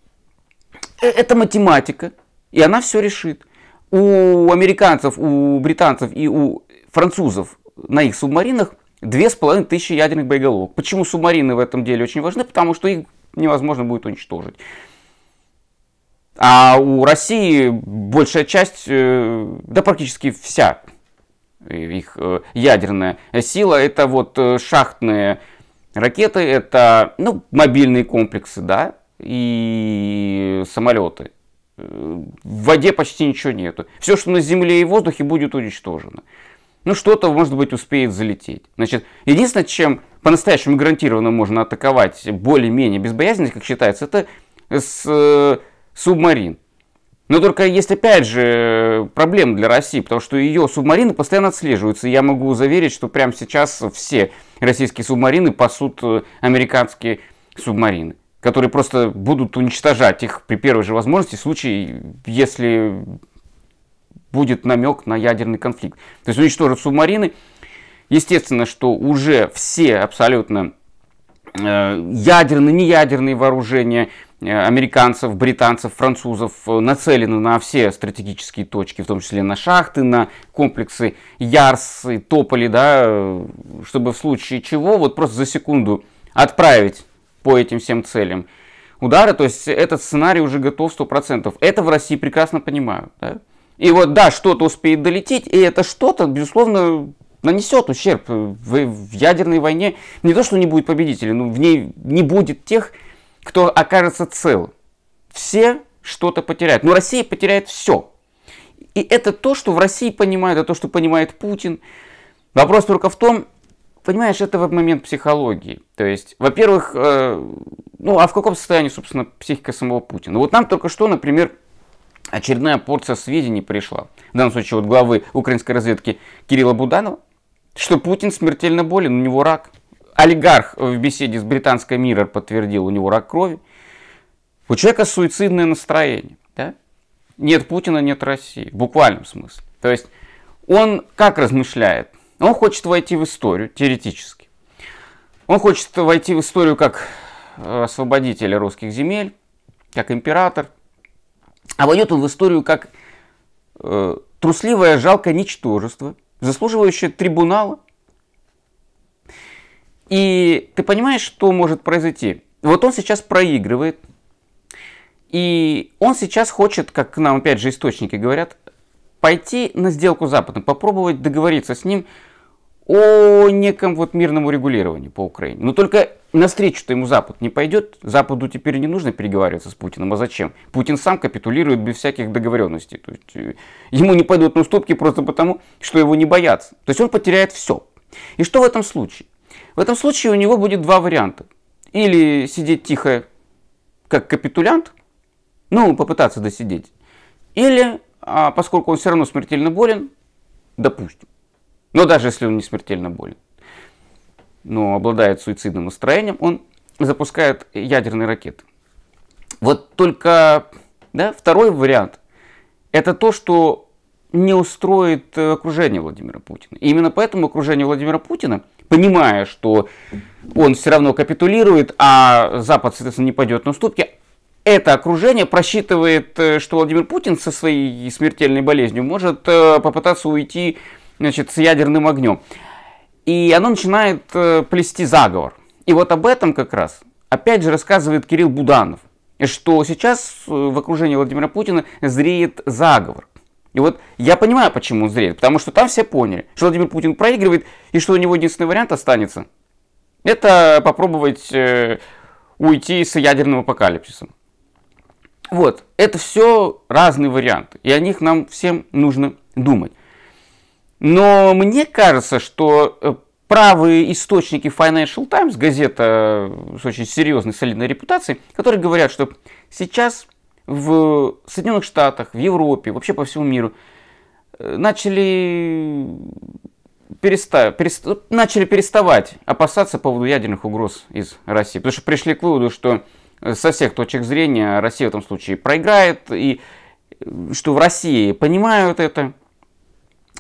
A: э, это математика, и она все решит. У американцев, у британцев и у французов на их субмаринах Две с половиной тысячи ядерных боеголовок. Почему субмарины в этом деле очень важны? Потому что их невозможно будет уничтожить. А у России большая часть, э, да практически вся э, их э, ядерная сила, это вот шахтные ракеты, это ну, мобильные комплексы, да, и самолеты. В воде почти ничего нету. Все, что на земле и воздухе, будет уничтожено. Ну, что-то, может быть, успеет залететь. Значит, единственное, чем по-настоящему гарантированно можно атаковать более-менее безбоязненно, как считается, это с, э, субмарин. Но только есть, опять же, проблема для России, потому что ее субмарины постоянно отслеживаются. И я могу заверить, что прямо сейчас все российские субмарины пасут э, американские субмарины, которые просто будут уничтожать их при первой же возможности, в случае, если будет намек на ядерный конфликт. То есть уничтожат субмарины. Естественно, что уже все абсолютно э, ядерные, неядерные вооружения э, американцев, британцев, французов э, нацелены на все стратегические точки, в том числе на шахты, на комплексы Ярс и Тополи, да, чтобы в случае чего вот просто за секунду отправить по этим всем целям удары. То есть этот сценарий уже готов 100%. Это в России прекрасно понимают. Да? И вот, да, что-то успеет долететь, и это что-то, безусловно, нанесет ущерб. В, в ядерной войне не то, что не будет победителей, но в ней не будет тех, кто окажется цел. Все что-то потеряют. Но Россия потеряет все. И это то, что в России понимают, это то, что понимает Путин. Вопрос только в том, понимаешь, это в момент психологии. То есть, во-первых, э, ну а в каком состоянии, собственно, психика самого Путина? Вот нам только что, например, очередная порция сведений пришла. В данном случае вот главы украинской разведки Кирилла Буданова, что Путин смертельно болен, у него рак. Олигарх в беседе с британской Миррор подтвердил, у него рак крови. У человека суицидное настроение. Да? Нет Путина, нет России. В буквальном смысле. То есть он как размышляет? Он хочет войти в историю, теоретически. Он хочет войти в историю как э, освободитель русских земель, как император – а войдет он в историю как э, трусливое, жалкое ничтожество, заслуживающее трибунала. И ты понимаешь, что может произойти? Вот он сейчас проигрывает, и он сейчас хочет, как к нам опять же источники говорят, пойти на сделку с Западом, попробовать договориться с ним, о неком вот мирном урегулировании по Украине. Но только навстречу-то ему Запад не пойдет. Западу теперь не нужно переговариваться с Путиным. А зачем? Путин сам капитулирует без всяких договоренностей. То есть, э, ему не пойдут на уступки просто потому, что его не боятся. То есть он потеряет все. И что в этом случае? В этом случае у него будет два варианта. Или сидеть тихо, как капитулянт, ну, попытаться досидеть. Или, а, поскольку он все равно смертельно болен, допустим. Но даже если он не смертельно болен, но обладает суицидным настроением, он запускает ядерные ракеты. Вот только да, второй вариант – это то, что не устроит э, окружение Владимира Путина. И именно поэтому окружение Владимира Путина, понимая, что он все равно капитулирует, а Запад, соответственно, не пойдет на уступки, это окружение просчитывает, э, что Владимир Путин со своей смертельной болезнью может э, попытаться уйти значит, с ядерным огнем. И оно начинает э, плести заговор. И вот об этом как раз, опять же, рассказывает Кирилл Буданов, что сейчас э, в окружении Владимира Путина зреет заговор. И вот я понимаю, почему он зреет, потому что там все поняли, что Владимир Путин проигрывает, и что у него единственный вариант останется, это попробовать э, уйти с ядерным апокалипсисом. Вот, это все разные варианты, и о них нам всем нужно думать. Но мне кажется, что э, правые источники Financial Times, газета э, с очень серьезной, солидной репутацией, которые говорят, что сейчас в Соединенных Штатах, в Европе, вообще по всему миру э, начали, переста... Перест... начали переставать опасаться по поводу ядерных угроз из России. Потому что пришли к выводу, что со всех точек зрения Россия в этом случае проиграет, и что в России понимают это,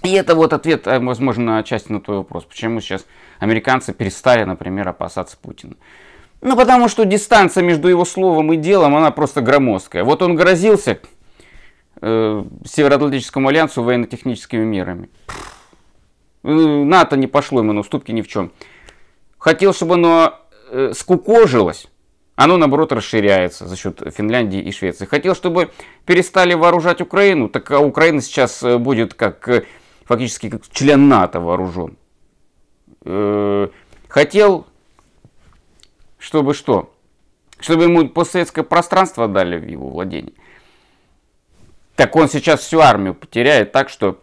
A: и это вот ответ, э, возможно, отчасти на твой вопрос, почему сейчас американцы перестали, например, опасаться Путина. Ну, потому что дистанция между его словом и делом, она просто громоздкая. Вот он грозился э, Североатлантическому альянсу военно-техническими мерами. Э, НАТО не пошло ему на уступки ни в чем. Хотел, чтобы оно э, скукожилось. Оно, наоборот, расширяется за счет Финляндии и Швеции. Хотел, чтобы перестали вооружать Украину, так а Украина сейчас э, будет как фактически как член НАТО вооружен. Э, хотел, чтобы что? Чтобы ему постсоветское пространство дали в его владение. Так он сейчас всю армию потеряет так, что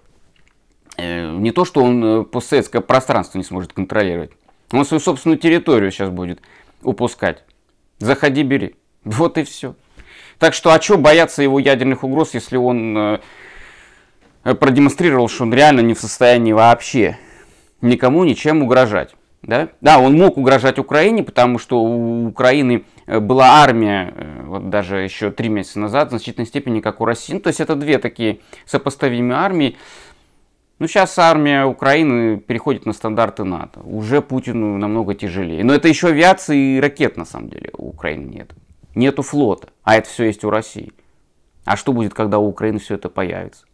A: э, не то, что он э, постсоветское пространство не сможет контролировать. Он свою собственную территорию сейчас будет упускать. Заходи, бери. Вот и все. Так что, а чего бояться его ядерных угроз, если он Э, продемонстрировал, что он реально не в состоянии вообще никому ничем угрожать. Да? да, он мог угрожать Украине, потому что у Украины э, была армия, э, вот даже еще три месяца назад, в значительной степени, как у России. Ну, то есть это две такие сопоставимые армии. Ну, сейчас армия Украины переходит на стандарты НАТО. Уже Путину намного тяжелее. Но это еще авиации и ракет, на самом деле, у Украины нет. Нету флота, а это все есть у России. А что будет, когда у Украины все это появится?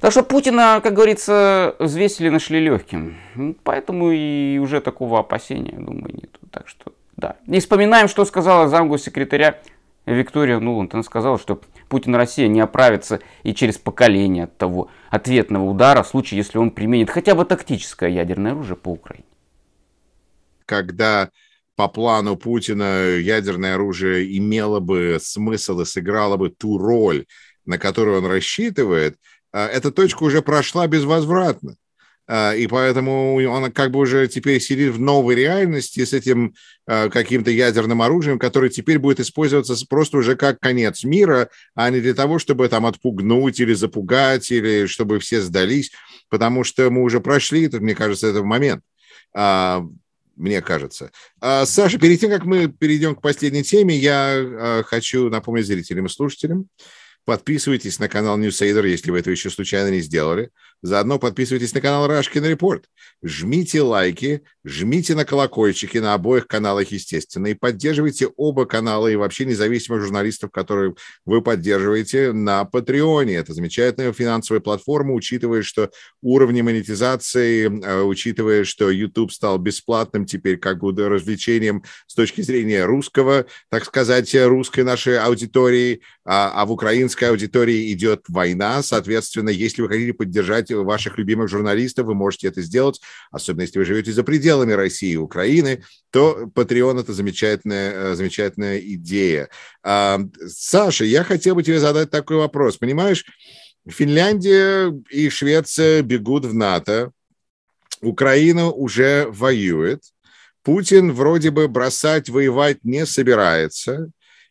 A: Так что Путина, как говорится, взвесили, нашли легким. Ну, поэтому и уже такого опасения, думаю, нет. Так что, да. И вспоминаем, что сказала замгу секретаря Виктория Нуланд. Она сказала, что Путин и Россия не оправится и через поколение от того ответного удара, в случае, если он применит хотя бы тактическое ядерное оружие по Украине.
B: Когда по плану Путина ядерное оружие имело бы смысл и сыграло бы ту роль, на которую он рассчитывает – а, эта точка уже прошла безвозвратно. А, и поэтому он как бы уже теперь сидит в новой реальности с этим а, каким-то ядерным оружием, которое теперь будет использоваться просто уже как конец мира, а не для того, чтобы там отпугнуть или запугать, или чтобы все сдались, потому что мы уже прошли, тут, мне кажется, этот момент. Мне кажется. Саша, перед тем, как мы перейдем к последней теме, я хочу напомнить зрителям и слушателям, Подписывайтесь на канал Newsader, если вы этого еще случайно не сделали. Заодно подписывайтесь на канал Рашкин Репорт. Жмите лайки, жмите на колокольчики на обоих каналах, естественно, и поддерживайте оба канала и вообще независимых журналистов, которые вы поддерживаете на Патреоне. Это замечательная финансовая платформа, учитывая, что уровни монетизации, э, учитывая, что YouTube стал бесплатным теперь как бы развлечением с точки зрения русского, так сказать, русской нашей аудитории, а, а в украинской аудитории идет война. Соответственно, если вы хотите поддержать сайте ваших любимых журналистов вы можете это сделать, особенно если вы живете за пределами России и Украины, то Patreon — это замечательная, э, замечательная идея. А, Саша, я хотел бы тебе задать такой вопрос. Понимаешь, Финляндия и Швеция бегут в НАТО, Украина уже воюет, Путин вроде бы бросать воевать не собирается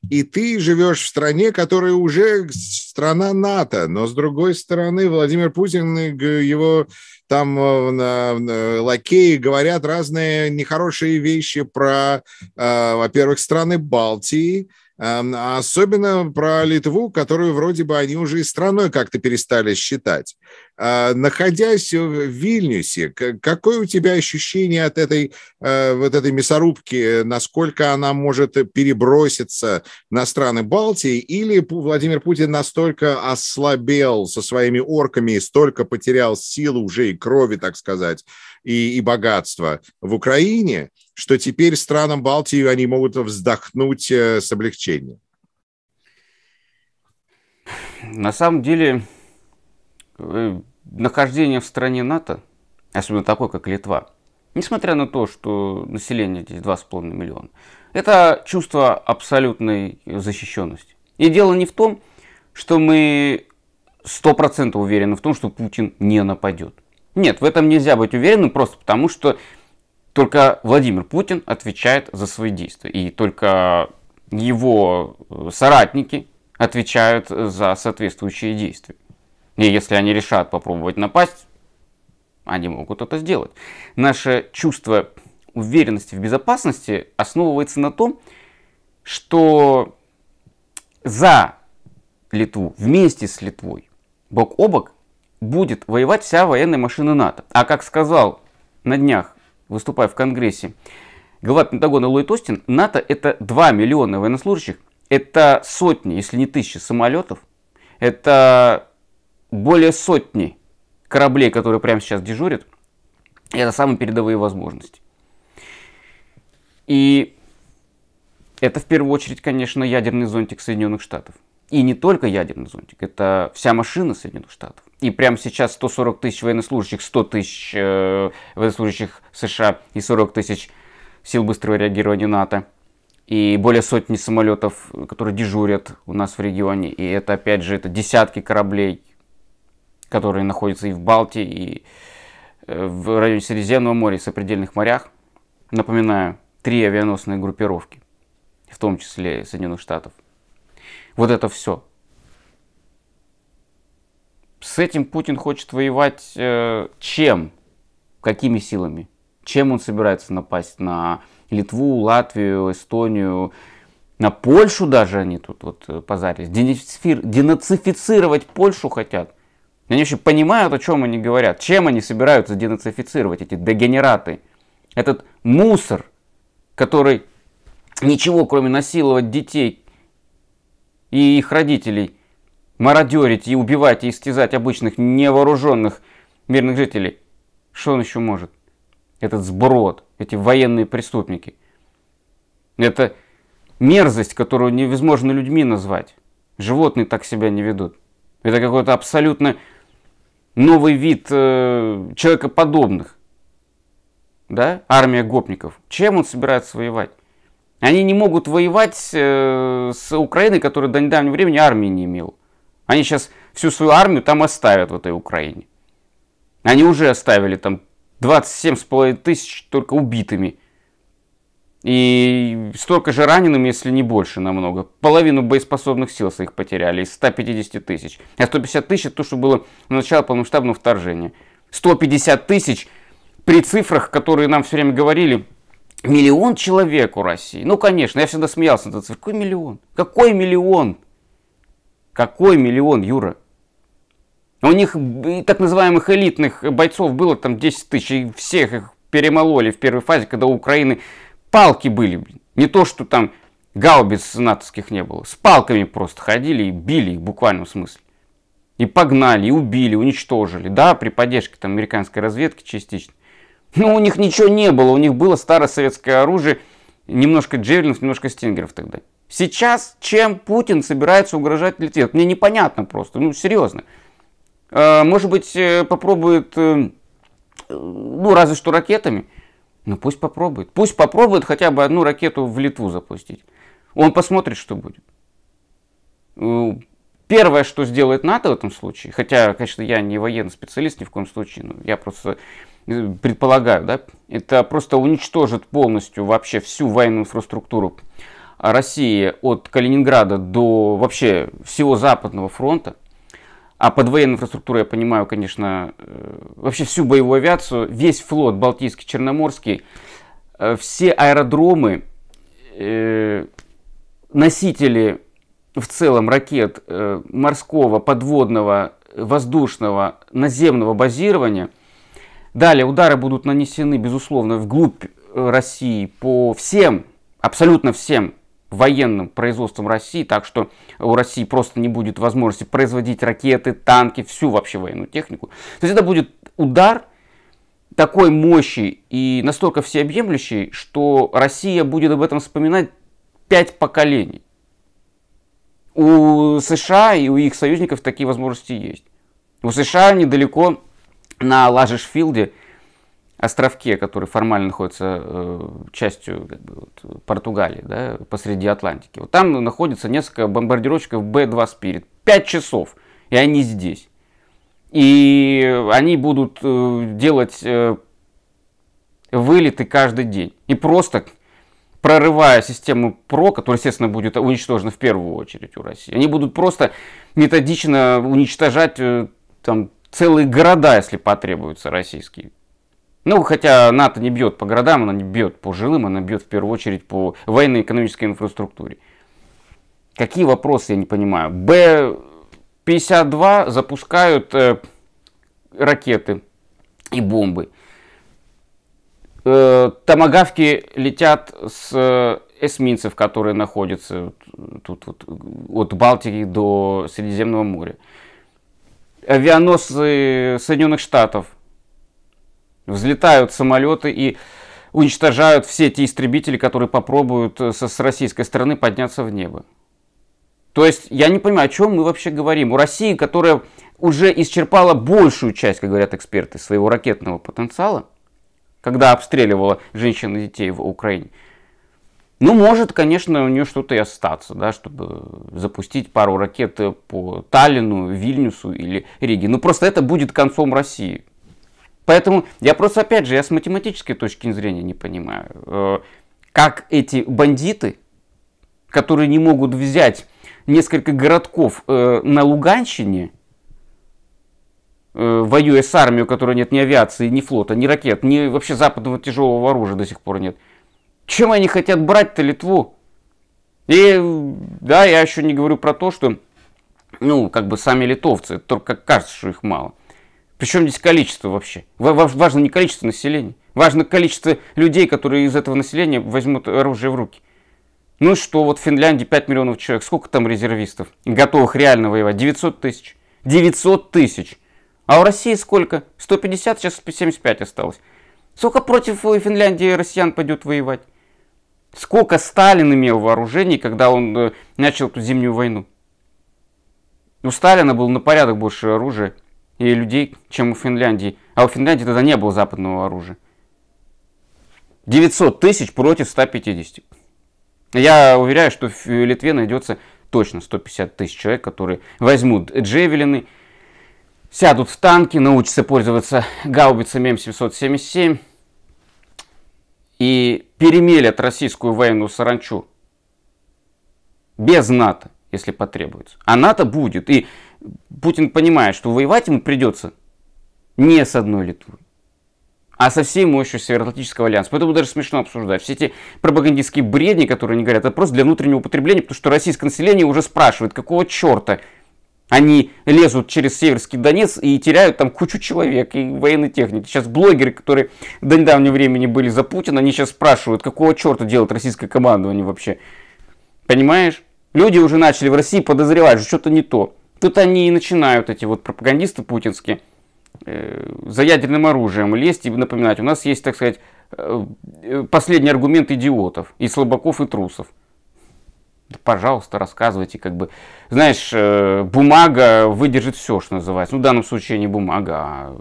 B: и ты живешь в стране, которая уже страна НАТО, но с другой стороны Владимир Путин, его там э, лакеи говорят разные нехорошие вещи про, э, во-первых, страны Балтии, Эм, особенно про Литву, которую вроде бы они уже и страной как-то перестали считать. Э, находясь в Вильнюсе, какое у тебя ощущение от этой, э, вот этой мясорубки? Насколько она может переброситься на страны Балтии? Или Владимир Путин настолько ослабел со своими орками и столько потерял силы уже и крови, так сказать, и, и богатства в Украине, что теперь странам Балтии они могут вздохнуть э, с облегчением?
A: На самом деле, э, нахождение в стране НАТО, особенно такой, как Литва, несмотря на то, что население здесь 2,5 миллиона, это чувство абсолютной защищенности. И дело не в том, что мы 100% уверены в том, что Путин не нападет. Нет, в этом нельзя быть уверенным просто потому, что только Владимир Путин отвечает за свои действия. И только его э, соратники отвечают за соответствующие действия. И если они решат попробовать напасть, они могут это сделать. Наше чувство уверенности в безопасности основывается на том, что за Литву, вместе с Литвой, бок о бок будет воевать вся военная машина НАТО. А как сказал на днях, выступая в Конгрессе, глава Пентагона Ллойд Остин, НАТО это 2 миллиона военнослужащих, это сотни, если не тысячи самолетов, это более сотни кораблей, которые прямо сейчас дежурят, это самые передовые возможности. И это в первую очередь, конечно, ядерный зонтик Соединенных Штатов. И не только ядерный зонтик, это вся машина Соединенных Штатов и прямо сейчас 140 тысяч военнослужащих, 100 тысяч э, военнослужащих США и 40 тысяч сил быстрого реагирования НАТО, и более сотни самолетов, которые дежурят у нас в регионе, и это, опять же, это десятки кораблей, которые находятся и в Балтии, и э, в районе Средиземного моря, и сопредельных морях. Напоминаю, три авианосные группировки, в том числе Соединенных Штатов. Вот это все – с этим Путин хочет воевать э, чем? Какими силами? Чем он собирается напасть на Литву, Латвию, Эстонию, на Польшу даже они тут вот э, позарились. Денацифицировать Польшу хотят. Они вообще понимают, о чем они говорят. Чем они собираются денацифицировать эти дегенераты? Этот мусор, который ничего, кроме насиловать детей и их родителей, мародерить и убивать и истязать обычных невооруженных мирных жителей. Что он еще может? Этот сброд, эти военные преступники. Это мерзость, которую невозможно людьми назвать. Животные так себя не ведут. Это какой-то абсолютно новый вид э, человекоподобных. Да? Армия гопников. Чем он собирается воевать? Они не могут воевать э, с Украиной, которая до недавнего времени армии не имела. Они сейчас всю свою армию там оставят, в этой Украине. Они уже оставили там 27,5 тысяч только убитыми. И столько же ранеными, если не больше намного. Половину боеспособных сил своих потеряли из 150 тысяч. А 150 тысяч это то, что было на начало полномасштабного вторжения. 150 тысяч при цифрах, которые нам все время говорили, миллион человек у России. Ну, конечно, я всегда смеялся над цифрой. Какой миллион? Какой миллион? Какой миллион, Юра? У них так называемых элитных бойцов было там 10 тысяч, и всех их перемололи в первой фазе, когда у Украины палки были. Не то, что там гаубиц натовских не было. С палками просто ходили и били их в буквальном смысле. И погнали, и убили, уничтожили. Да, при поддержке там американской разведки частично. Но у них ничего не было, у них было старое советское оружие, немножко джевелинов, немножко стингеров тогда. Сейчас чем Путин собирается угрожать Литве? Мне непонятно просто, ну серьезно. А, может быть, э, попробует, э, ну разве что ракетами. Ну пусть попробует. Пусть попробует хотя бы одну ракету в Литву запустить. Он посмотрит, что будет. Э, первое, что сделает НАТО в этом случае, хотя, конечно, я не военный специалист ни в коем случае, но я просто предполагаю, да, это просто уничтожит полностью вообще всю военную инфраструктуру России от Калининграда до вообще всего Западного фронта, а под военной инфраструктурой я понимаю, конечно, э, вообще всю боевую авиацию, весь флот Балтийский, Черноморский, э, все аэродромы, э, носители в целом ракет морского, подводного, воздушного, наземного базирования. Далее удары будут нанесены, безусловно, вглубь России по всем, абсолютно всем военным производством России, так что у России просто не будет возможности производить ракеты, танки, всю вообще военную технику. То есть это будет удар такой мощи и настолько всеобъемлющий, что Россия будет об этом вспоминать пять поколений. У США и у их союзников такие возможности есть. У США недалеко на Лажешфилде островке, который формально находится э, частью как бы, вот, Португалии, да, посреди Атлантики. Вот там находится несколько бомбардировщиков Б-2 Спирит. Пять часов, и они здесь. И они будут э, делать э, вылеты каждый день. И просто прорывая систему ПРО, которая, естественно, будет уничтожена в первую очередь у России, они будут просто методично уничтожать э, там целые города, если потребуются российские. Ну, хотя НАТО не бьет по городам, она не бьет по жилым, она бьет в первую очередь по военно-экономической инфраструктуре. Какие вопросы, я не понимаю. Б-52 запускают э, ракеты и бомбы. Э, томагавки летят с э, эсминцев, которые находятся тут вот от Балтики до Средиземного моря. Авианосцы Соединенных Штатов Взлетают самолеты и уничтожают все те истребители, которые попробуют э, со, с российской стороны подняться в небо. То есть я не понимаю, о чем мы вообще говорим. У России, которая уже исчерпала большую часть, как говорят эксперты, своего ракетного потенциала, когда обстреливала женщин и детей в Украине, ну, может, конечно, у нее что-то и остаться, да, чтобы запустить пару ракет э, по Таллину, Вильнюсу или Риге. Но ну, просто это будет концом России. Поэтому я просто, опять же, я с математической точки зрения не понимаю, э, как эти бандиты, которые не могут взять несколько городков э, на Луганщине, э, воюя с армией, у которой нет ни авиации, ни флота, ни ракет, ни вообще западного тяжелого оружия до сих пор нет. Чем они хотят брать-то Литву? И да, я еще не говорю про то, что, ну, как бы сами литовцы, только кажется, что их мало – причем здесь количество вообще? Важно не количество населения, важно количество людей, которые из этого населения возьмут оружие в руки. Ну и что, вот в Финляндии 5 миллионов человек, сколько там резервистов, готовых реально воевать? 900 тысяч. 900 тысяч. А у России сколько? 150, сейчас 75 осталось. Сколько против э, Финляндии россиян пойдет воевать? Сколько Сталин имел вооружений, когда он э, начал эту зимнюю войну? У Сталина было на порядок больше оружия, и людей, чем у Финляндии. А у Финляндии тогда не было западного оружия. 900 тысяч против 150. Я уверяю, что в Литве найдется точно 150 тысяч человек, которые возьмут джевелины, сядут в танки, научатся пользоваться гаубицами М777 эм и перемелят российскую военную саранчу без НАТО, если потребуется. А НАТО будет. И Путин понимает, что воевать ему придется не с одной Литвой, а со всей мощью Североатлантического альянса. Поэтому даже смешно обсуждать. Все эти пропагандистские бредни, которые они говорят, это просто для внутреннего употребления, потому что российское население уже спрашивает, какого черта они лезут через Северский Донец и теряют там кучу человек и военной техники. Сейчас блогеры, которые до недавнего времени были за Путина, они сейчас спрашивают, какого черта делает российское командование вообще. Понимаешь? Люди уже начали в России подозревать, что что-то не то. Тут они и начинают, эти вот пропагандисты путинские, э, за ядерным оружием лезть и напоминать, у нас есть, так сказать, э, э, последний аргумент идиотов, и слабаков, и трусов. Да, пожалуйста, рассказывайте, как бы, знаешь, бумага выдержит все, что называется. Ну, в данном случае не бумага, а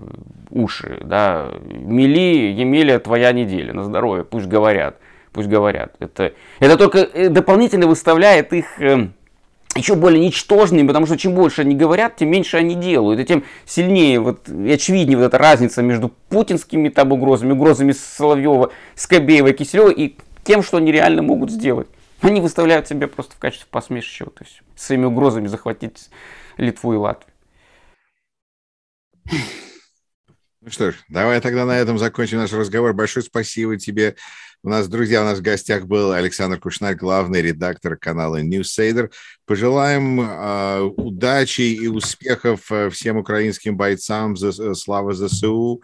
A: уши, да. Мели, Емеля, твоя неделя, на здоровье, пусть говорят, пусть говорят. Это, это только дополнительно выставляет их еще более ничтожными, потому что чем больше они говорят, тем меньше они делают, и тем сильнее вот, и очевиднее вот эта разница между путинскими там угрозами, угрозами Соловьева, Скобеева, Киселева и тем, что они реально могут сделать. Они выставляют себя просто в качестве посмешища, то есть своими угрозами захватить Литву и Латвию. Ну
B: что ж, давай тогда на этом закончим наш разговор. Большое спасибо тебе. У нас, друзья, у нас в гостях был Александр Кушнарь, главный редактор канала Newsader. Пожелаем э, удачи и успехов э, всем украинским бойцам, за, э, слава ЗСУ.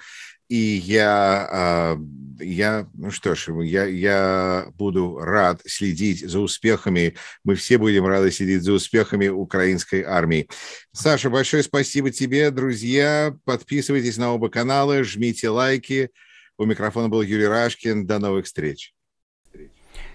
B: И я, а, я, ну что ж, я, я буду рад следить за успехами. Мы все будем рады следить за успехами украинской армии. Саша, большое спасибо тебе, друзья. Подписывайтесь на оба канала, жмите лайки. У микрофона был Юрий Рашкин. До новых встреч.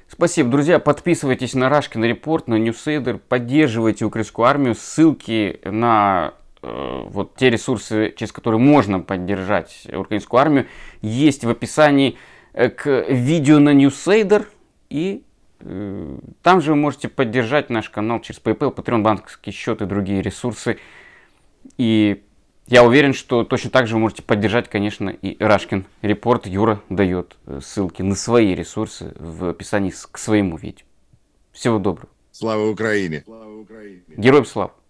A: Спасибо, друзья. Подписывайтесь на Рашкин Репорт, на Ньюсейдер. Поддерживайте украинскую армию. Ссылки на Э, вот те ресурсы, через которые можно поддержать украинскую армию, есть в описании э, к видео на Ньюсейдер. И э, там же вы можете поддержать наш канал через PayPal, Patreon, банковский счет и другие ресурсы. И я уверен, что точно так же вы можете поддержать, конечно, и Рашкин Репорт. Юра дает э, ссылки на свои ресурсы в описании к своему видео. Всего доброго. Слава Украине! Слава Украине. Героям слава!